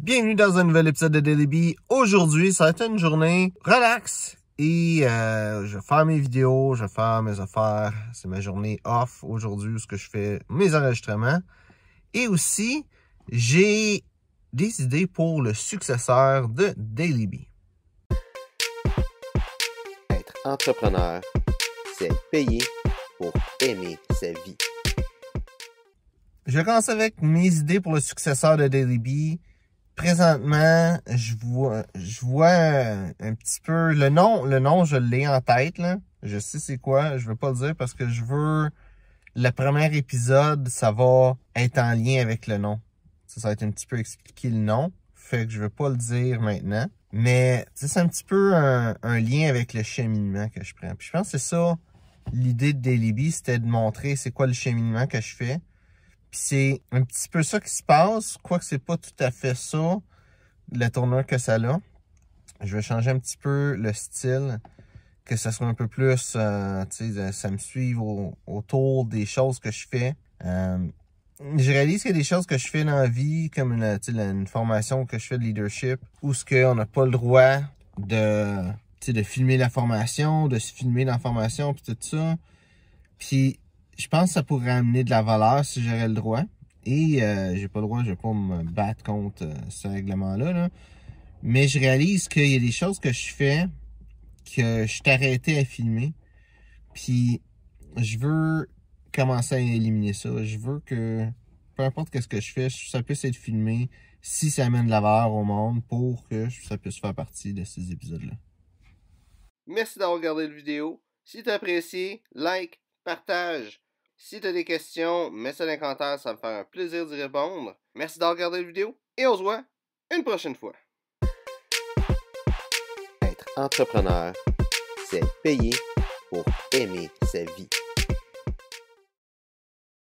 Bienvenue dans un nouvel épisode de Daily Aujourd'hui, ça va être une journée relax et euh, je vais faire mes vidéos, je vais faire mes affaires. C'est ma journée off aujourd'hui où que je fais mes enregistrements. Et aussi, j'ai des idées pour le successeur de Daily Être entrepreneur, c'est payer pour aimer sa vie. Je commence avec mes idées pour le successeur de Daily Bee présentement, je vois, je vois un, petit peu le nom, le nom, je l'ai en tête là. Je sais c'est quoi, je veux pas le dire parce que je veux le premier épisode, ça va être en lien avec le nom. Ça, ça va être un petit peu expliqué le nom, fait que je veux pas le dire maintenant. Mais c'est un petit peu un, lien avec le cheminement que je prends. Puis je pense que c'est ça l'idée de Deliby c'était de montrer c'est quoi le cheminement que je fais c'est un petit peu ça qui se passe, quoique c'est pas tout à fait ça, le tournure que ça a. Je vais changer un petit peu le style, que ça soit un peu plus, euh, tu sais, ça me suive autour des choses que je fais. Euh, je réalise qu'il y a des choses que je fais dans la vie, comme une, une formation que je fais de leadership, où ce qu'on n'a pas le droit de, de filmer la formation, de se filmer dans la formation, puis tout ça. Puis je pense que ça pourrait amener de la valeur si j'aurais le droit. Et euh, j'ai pas le droit, je vais pas me battre contre euh, ce règlement-là. Là. Mais je réalise qu'il y a des choses que je fais que je t'arrêtais à filmer. Puis je veux commencer à éliminer ça. Je veux que peu importe ce que je fais, ça puisse être filmé si ça amène de la valeur au monde pour que ça puisse faire partie de ces épisodes-là. Merci d'avoir regardé la vidéo. Si tu as apprécié, like, partage. Si tu as des questions, mets ça dans les commentaires, ça me fera un plaisir d'y répondre. Merci d'avoir regardé la vidéo et on se voit une prochaine fois. Être entrepreneur, c'est payer pour aimer sa vie.